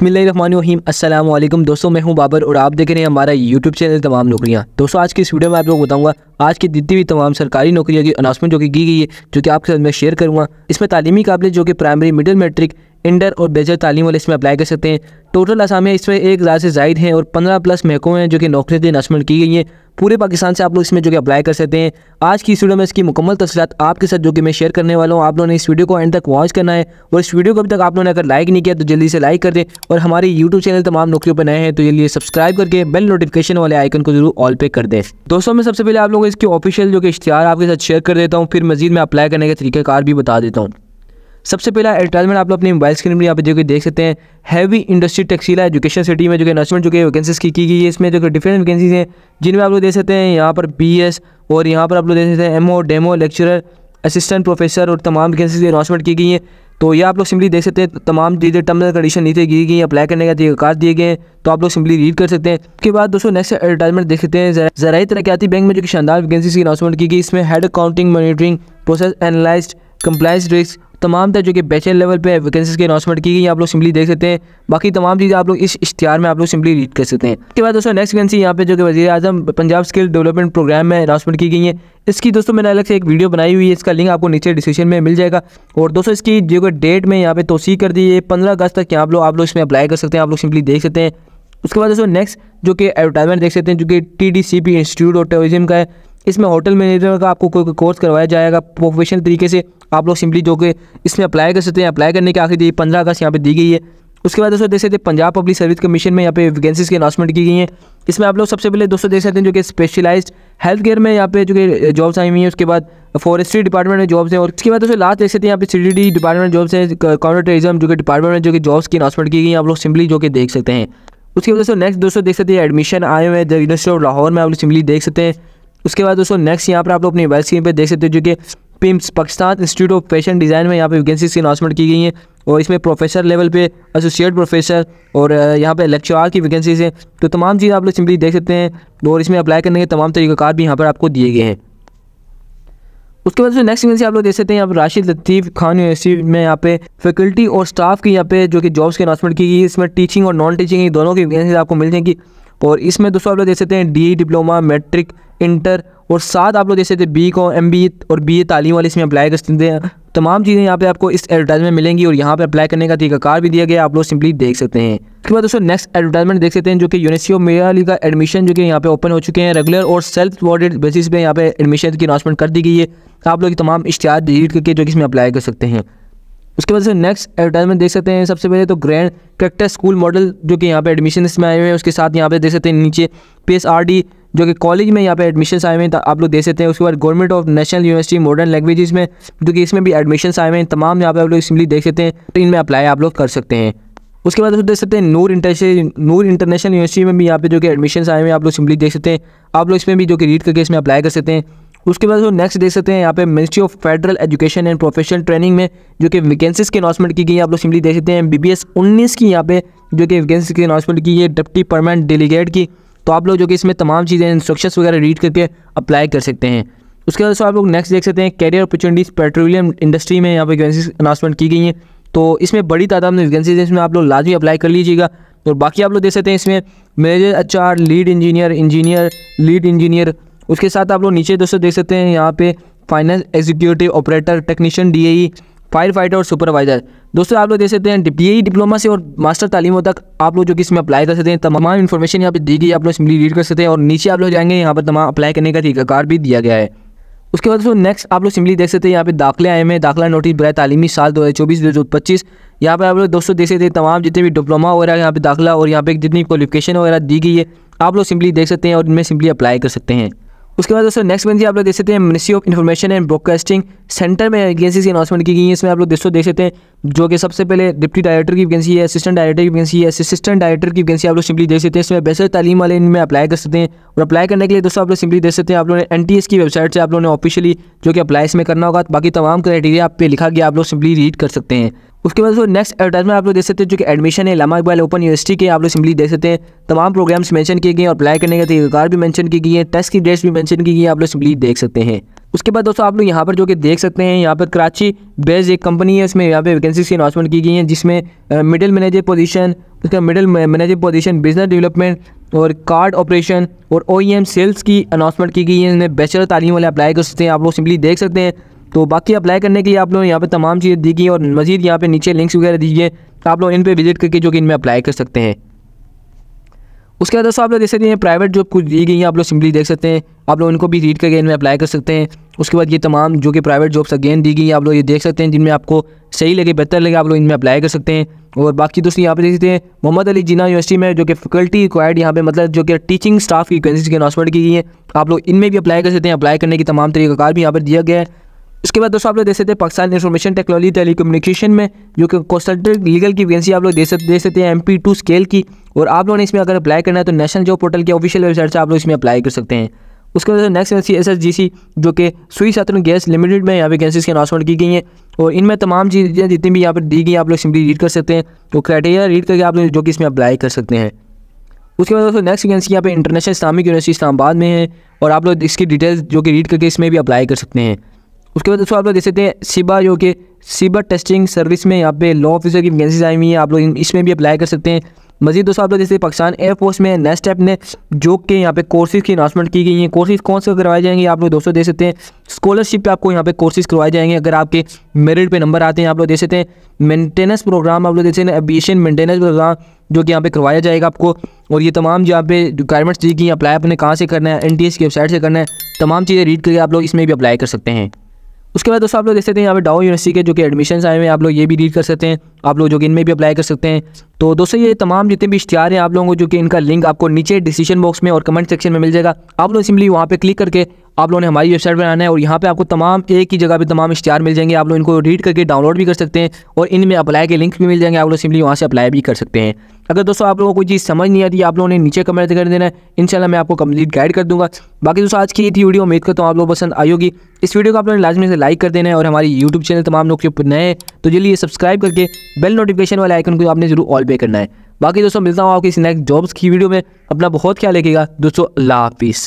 बसमिलीम अल्लाम दोस्तों मैं हूं बाबर और आप देख रहे हैं हमारा यूट्यूब चैनल तमाम नौकरियां दोस्तों आज की इस वीडियो में आप लोग बताऊंगा आज की जितनी भी तमाम सरकारी नौकरियों की अनाउंसमेंट जो कि की गई है जो कि आपके साथ मैं शेयर करूंगा इसमें तालीमी काबिले जो कि प्राइमरी मिडिल मेट्रिक इंडर और बेजर तालीम वाले इसमें अप्लाई कर सकते हैं टोटल आसाम इसमें एक हज़ार से जायद हैं और पंद्रह प्लस महकों हैं जो कि नौकरी के नशमेंट की गई हैं पूरे पाकिस्तान से आप लोग इसमें जो कि अप्लाई कर सकते हैं आज की इस वीडियो में इसकी मुकम्मल तफसीत आपके साथ जो कि मैं शेयर करने वाला हूँ आप लोगों ने इस वीडियो को एंड तक वॉच करना है और इस वीडियो को अभी तक आप लोगों ने अगर लाइक नहीं किया तो जल्दी से लाइक कर दें और हमारे यूट्यूब चैनल तमाम नौकरियों पर नए हैं तो जल्दी सब्सक्राइब करके बेल नोटिफिकेशन वाले आइकन को जरूर ऑल पे कर दें दोस्तों मैं सबसे पहले आप लोगों को इसके ऑफिशियल जो कि इश्तिहार आपके साथ शेयर कर देता हूँ फिर मजीद मैं अप्लाई करने का तरीकाकार भी बता देता हूँ सबसे पहला एडवर्टाइजमेंट आप लोग अपने मोबाइल स्क्रीन पर यहाँ पे जो कि देख सकते हैं heavy industry textile education city में जो कि अनाउंसमेंट जो कि वैकेंसीज की गई है इसमें जो कि डिफरेंट वैकेंसीज हैं जिनमें आप लोग देख सकते हैं यहाँ पर बी एस और यहाँ पर आप लोग देख सकते हैं एम ओ डेमो लेक्चरर असिस्टेंट प्रोफेसर और तमाम वैकेंसीज की अनाउंसमेंट की गई हैं तो ये आप लोग सिंपली देख सकते हैं तमाम चीज़ें टर्म्स एंड कंडीशन नीचे दी गई अप्लाई करने का तरीकाकार दिए गए हैं तो आप लोग सिंपली रीड कर सकते हैं उसके बाद दोस्तों नेक्स्ट एडवर्टाइजमेंट देख सकते हैं जराई तरक्याती बैंक में जो कि शानदार वैकेंसी की अनाउंसमेंट की गई इसमें head accounting monitoring process analyse compliance risk तमाम तरह जो कि बैचलर लेवल पर वैकेंसीज की अनाउंसमेंट की गई आप लोग सिंपली देख सकते हैं बाकी तमाम चीज़ें आप लोग इस इश्तिहार में आप लोग सिंपली रीड कर सकते हैं इसके बाद दोस्तों नेक्स्ट वैकेंसी यहाँ पे जो कि वजी अजम पंजाब स्किल डेवलपमेंट प्रोग्राम में अनाउंसमेंट की गई है इसकी दोस्तों मैंने अलग से एक वीडियो बनाई हुई है इसका लिंक आपको नीचे डिस्क्रिप्शन में मिल जाएगा और दोस्तों इसकी जो कि डेट में यहाँ पे तोसी कर दी है पंद्रह अगस्त तक यहाँ आप लोग आप लोग इसमें अप्लाई कर सकते हैं आप लोग सिंपली देख सकते हैं उसके बाद दोस्तों नेक्स्ट जो कि एडवर्टाइजमेंट देख सकते हैं जो कि T D C P institute of tourism का है इसमें होटल मैनेजमेंट का आपको कोई कोर्स करवाया जाएगा प्रोफेशनल तरीके से आप लोग सिंपली जो कि इसमें अप्लाई कर सकते हैं अप्लाई करने के आखिर दी पंद्रह अगस्त यहाँ पे दी गई है उसके बाद दोस्तों देख सकते हैं पंजाब पब्लिक सर्विस कमीशन में यहाँ पे वैकेंसीज की अनाउंसमेंट की गई है इसमें आप लोग सबसे पहले दोस्तों देख सकते हैं जो कि स्पेशलाइज्ड हेल्थ केयर में यहाँ पे जो कि जॉब्स आई हुई हैं उसके बाद फॉरेस्ट्री डिपार्टमेंट में जॉब्स हैं और उसके बाद दोस्तों लास्ट देख सकते हैं यहाँ पे सी डिपार्टमेंट जॉब्स हैं काउंटर टेरिज्म जो कि डिपार्टमेंट में जो कि जॉब्स की अनाउंसमेंट की गई है आप लोग सिंपली जो कि देख सकते हैं उसके बाद दोस्तों नेक्स्ट दोस्तों देख सकते हैं एडमिशन आए हुए हैं यूनिवर्सिटी ऑफ लाहौर में आप लोग सिंपली देख सकते हैं उसके बाद दोस्तों नेक्स्ट यहाँ पर आप लोग अपनी वेब स्क्रीन पर देख सकते हैं जो कि पिम्स Pakistan institute of fashion design में यहाँ पे वैकेंसीज की अनाउंसमेंट की गई हैं और इसमें प्रोफेसर लेवल पे एसोसिएट प्रोफेसर और यहाँ पे लेक्चरार की वैकेंसीज हैं तो तमाम चीज़ आप लोग सिंपली देख सकते हैं और इसमें अप्लाई करने के तमाम तरीक़ाकार भी यहाँ पर आपको दिए गए हैं उसके बाद जो नेक्स्ट वैकेंसी आप लोग देख सकते हैं आप राशिद लतीफ़ खान यूनिवर्सिटी में यहाँ पे फैकल्टी और स्टाफ की यहाँ पे जो कि जॉब्स की अनाउंसमेंट की गई है इसमें टीचिंग और नॉन टीचिंग दोनों की वैकेंसीज आपको मिल जाएंगी और इसमें दोस्तों आप लोग देख सकते हैं डी डिप्लोमा मैट्रिक इंटर और साथ आप लोग जैसे थे बी को एम बी और बी ए तालीम वाले इसमें अप्लाई कर सकते हैं तमाम चीज़ें यहाँ पे आपको इस एडवर्टाइजमेंट मिलेंगी और यहाँ पे अप्लाई करने का कार भी दिया गया आप लोग सिंपली देख सकते हैं उसके बाद दोस्तों नेक्स्ट एडवर्टाइजमेंट देख सकते हैं जो कि यूनिवर्सिटी ऑफ मेरा का एडमिशन जो कि यहाँ पे ओपन हो चुके हैं रेगुलर और सेल्फ वॉर्डेड बेसिस पे यहाँ पे एडमिशन की अनाउंसमेंट कर दी गई है आप लोग तमाम इश्तार डिलीट करके जो कि इसमें अप्लाई कर सकते हैं उसके बाद दोस्तों नेक्स्ट एडवर्टाइजमेंट देख सकते हैं सबसे पहले तो ग्रैंड करेक्टर स्कूल मॉडल जो कि यहाँ पे एडमिशन इसमें आए हुए हैं उसके साथ यहाँ पे देख सकते हैं नीचे पी एस आर डी जो कि कॉलेज में यहाँ पे एडमिशन आए हुए हैं तो आप लोग दे सकते हैं उसके बाद government of national university modern languages में जो कि इसमें भी एडमिशन आए हुए हैं तमाम यहाँ पे आप लोग सिंपली देख सकते हैं तो इनमें अप्लाई आप लोग कर सकते हैं उसके बाद देख सकते हैं Noor international Noor international university में भी यहाँ पे जो कि एडमिशन आए हुए हैं आप लोग सिंपली देख सकते हैं आप लोग इसमें भी जो कि रीड करके इसमें अप्लाई कर सकते हैं उसके बाद नेक्स्ट देख सकते हैं यहाँ पे ministry of federal education and professional training में जो कि वैकेंसीज की अनाउंसमेंट की गई है आप लोग सिंपली देख सकते हैं बी बी की यहाँ पे जो कि वैकेंसी की अनाउंसमेंट की है डिप्टी परमानेंट डेलीगेट की तो आप लोग जो कि इसमें तमाम चीज़ें इंस्ट्रक्शंस वगैरह रीड करके अप्लाई कर सकते हैं उसके बाद आप लोग नेक्स्ट देख सकते हैं कैरियर अपॉर्चुनिटीज़ पेट्रोलियम इंडस्ट्री में यहाँ पर वैकेंसी अनाउंसमेंट की गई हैं तो इसमें बड़ी तादाद में वैकेंसीज हैं इसमें आप लोग लाजमी अप्लाई कर लीजिएगा और बाकी आप लोग देख सकते हैं इसमें manager H lead engineer engineer lead engineer उसके साथ आप लोग नीचे दोस्तों देख सकते हैं यहाँ पे finance executive operator technician D fire fighter और सुपरवाइज़र दोस्तों आप लोग देख सकते हैं ये डिप्लोमा e से और मास्टर तालीमों तक आप लोग जो कि इसमें अप्लाई कर सकते हैं तमाम इन्फॉर्मेशन यहाँ पे दी गई आप लोग इसमें रीड कर सकते हैं और नीचे आप लोग जाएंगे यहाँ पर तमाम अप्लाई करने का तरीकाकार भी दिया गया है उसके बाद दोस्तों नेक्स्ट आप लोग सिंपली देख सकते हैं यहाँ पे दाखिले आए हैं दाखिला नोटिस बरए तालीमी साल दो हज़ार चौबीस दो हज़ार पच्चीस यहाँ पर आप लोग दोस्तों देख सकते हैं तमाम जितने भी डिप्लोमा वगैरह यहाँ पे दाखिला और यहाँ पे जितनी क्वालिफिकेशन वगैरह दी गई है आप लोग सिंपली देख सकते हैं और इनमें सिंपली अप्लाई कर सकते हैं उसके बाद दोस्तों नेक्स्ट वैकेंसी आप लोग देख सकते हैं ministry of information and broadcasting centre में एजेंसी की अनाउंसमेंट की गई है इसमें आप लोग दोस्तों देख सकते हैं जो कि सबसे पहले डिप्टी डायरेक्टर की वैकेंसी है असिस्टेंट डायरेक्टर की वैकेंसी है असिस्टेंट डायरेक्टर की वैकेंसी आप लोग सिंपली देख सकते हैं इसमें बेहतर तालीम वाले इनमें अप्लाई कर सकते हैं और अप्लाई करने के लिए दोस्तों आप लोग सिंपली देख सकते हैं आप लोगों ने एन की वेबसाइट से आप लोगों ने ऑफिशियली जो कि अप्लाई इसमें करना होगा बाकी तमाम क्राइटेरिया आप पे लिखा गया आप लोग सिंपली रीड कर सकते हैं उसके बाद दोस्तों नेक्स्ट एडवर्टाइजमेंट आप लोग देख सकते हैं जो कि एडमिशन है लामा इकबाल ओपन यूनिवर्सिटी के आप लोग सिंपली देख सकते हैं तमाम प्रोग्राम्स मेंशन किए गए हैं और अप्लाई करने का तरीकाकार भी मेंशन की गई है टेस्ट की डेट्स भी मेंशन की गई है आप लोग सिंपली देख सकते हैं उसके बाद दोस्तों आप लोग यहाँ पर जो कि देख सकते हैं यहाँ पर कराची बेस्ड एक कंपनी है उसमें यहाँ पर वैकेंसी की अनाउंसमेंट की गई है जिसमें मिडिल मैनेजर पोजिशन उसका middle manager position business development और कार्ड ऑपरेशन और ओ सेल्स e की अनाउंसमेंट की गई है इनमें बैचलर तालीम वाले अप्लाई कर सकते हैं आप लोग सिंपली देख सकते हैं तो बाकी अप्लाई करने के लिए आप लोगों ने यहाँ पे तमाम चीज़ें दी गई और मजीद यहाँ पे नीचे लिंक्स वगैरह दीजिए तो आप लोग इन पे विजिट करके जो कि इनमें अप्लाई कर सकते हैं उसके बाद दोस्तों आप लोग देख सकते हैं प्राइवेट जॉब कुछ दी गई हैं आप लोग सिंपली देख सकते हैं आप लोग इनको भी रीड करके इनमें अप्लाई कर सकते हैं उसके बाद ये तमाम जो कि प्राइवेट जॉब्स अगेन दी गई हैं आप लोग ये देख सकते हैं जिनमें आपको सही लगे बेहतर लगे आप लोग इनमें अप्लाई कर सकते हैं और बाकी दोस्तों यहाँ पे देख सकते हैं मोहम्मद अली जिना यूनिवर्सिटी में जो कि फैकल्टी रिक्वायर्ड यहाँ पे मतलब जो कि टीचिंग स्टाफ की वैकेंसीज की अनाउंसमेंट की गई है आप लोग इनमें भी अप्लाई कर सकते हैं अप्लाई करने की तमाम तरीकाकार भी यहाँ पर दिया गया है इसके बाद दोस्तों आप लोग दे सकते हैं पाकिस्तान इन्फॉर्मेशन टेक्नोलॉजी टेलीकम्युनिकेशन में जो कि कॉन्सल्टेंट लीगल की वैकेंसी आप लोग दे सकते दे सकते हैं एम पी टू स्केल की और आप लोगों ने इसमें अगर अप्लाई करना है तो नेशनल जॉब पोर्टल की ऑफिशियल वेबसाइट से आप लोग इसमें अप्लाई कर सकते हैं उसके बाद नेक्स्ट वैसी एस एस जी सी जो कि सुई सतन गैस लिमिटेड में यहाँ वैकेंसीज की अनाउंसमेंट की गई हैं और इनमें तमाम चीज़ें जितनी भी यहाँ पर दी गई आप लोग सिम्पली रीड कर सकते हैं तो क्राइटेरिया रीड करके आप लोग जो कि इसमें अप्लाई कर सकते हैं उसके बाद दोस्तों नेक्स्ट वैकेंसी यहाँ पे इंटरनेशनल इस्लामिक यूनिवर्सिटी इस्लामाबाद में है और आप लोग इसकी डिटेल्स जो कि रीड करके इसमें भी अप्लाई कर सकते हैं उसके बाद दोस्तों आप लोग देख सकते हैं सिबा जो कि सिबा टेस्टिंग सर्विस में यहाँ पे लॉ ऑफिसर की वैकेंसीज आई हुई हैं आप लोग इसमें भी अप्लाई कर सकते हैं मजीद दोस्तों आप लोग जैसे पाकिस्तान एयरफोर्स में नेक्स्ट स्टेप ने जो के यहाँ पे कोर्सेज की अनाउंसमेंट की गई है कोर्सेज कौन से करवाए जाएंगे आप लोग दोस्तों दे सकते हैं स्कॉलरशिप पे आपको यहाँ पे कोर्सेज करवाए जाएंगे अगर आपके मेरिट पे नंबर आते हैं आप लोग दे सकते हैं मेंटेनेंस प्रोग्राम आप लोग देख सकते हैं एविएशन मेंटेनेंस प्रोग्राम जो कि यहाँ पे करवाया जाएगा आपको और ये तमाम यहाँ पे रिक्वायरमेंट्स दी गई अप्लाई अपने कहाँ से करना है एन की वेबसाइट से करना है तमाम चीज़ें रीड करके आप लोग इसमें भी अप्लाई कर सकते हैं उसके बाद दोस्तों आप लोग देख सकते हैं यहाँ पे डाओ यूनिवर्सिटी के जो कि एडमिशन आए हुए हैं आप लोग ये भी रीड कर सकते हैं आप लोग जो कि इनमें भी अप्लाई कर सकते हैं तो दोस्तों ये तमाम जितने भी इश्तिहार हैं आप लोगों को जो कि इनका लिंक आपको नीचे डिसीजन बॉक्स में और कमेंट सेक्शन में मिल जाएगा आप लोग सिंपली वहाँ पर क्लिक करके आप लोगों ने हमारी वेबसाइट पर आना है और यहाँ पे आपको तमाम एक ही जगह पे तमाम इश्तिहार मिल जाएंगे आप लोग इनको रीड करके डाउनलोड भी कर सकते हैं और इनमें अप्लाई के लिंक भी मिल जाएंगे आप लोग सिंपली वहाँ से अप्लाई भी कर सकते हैं अगर दोस्तों आप लोगों को कोई चीज़ समझ नहीं आती आप लोगों ने नीचे कमेंट कर देना है इंशाल्लाह मैं आपको कम्प्लीट गाइड कर दूँगा बाकी दोस्तों आज की ये थी वीडियो उम्मीद करता हूँ आप लोग पसंद आई होगी इस वीडियो को आप लोगों ने लाजमी से लाइक कर देना है और हमारी यूट्यूब चैनल तमाम लोग के नए तो जल्दी सब्सक्राइब करके बेल नोटिफिकेशन वाले आइकन को आपने जरूर ऑल पे करना है बाकी दोस्तों मिलता हूँ आपकी नेक्स्ट जॉब्स की वीडियो में अपना बहुत ख्याल रखेगा दोस्तों अल्लाह हाफिज़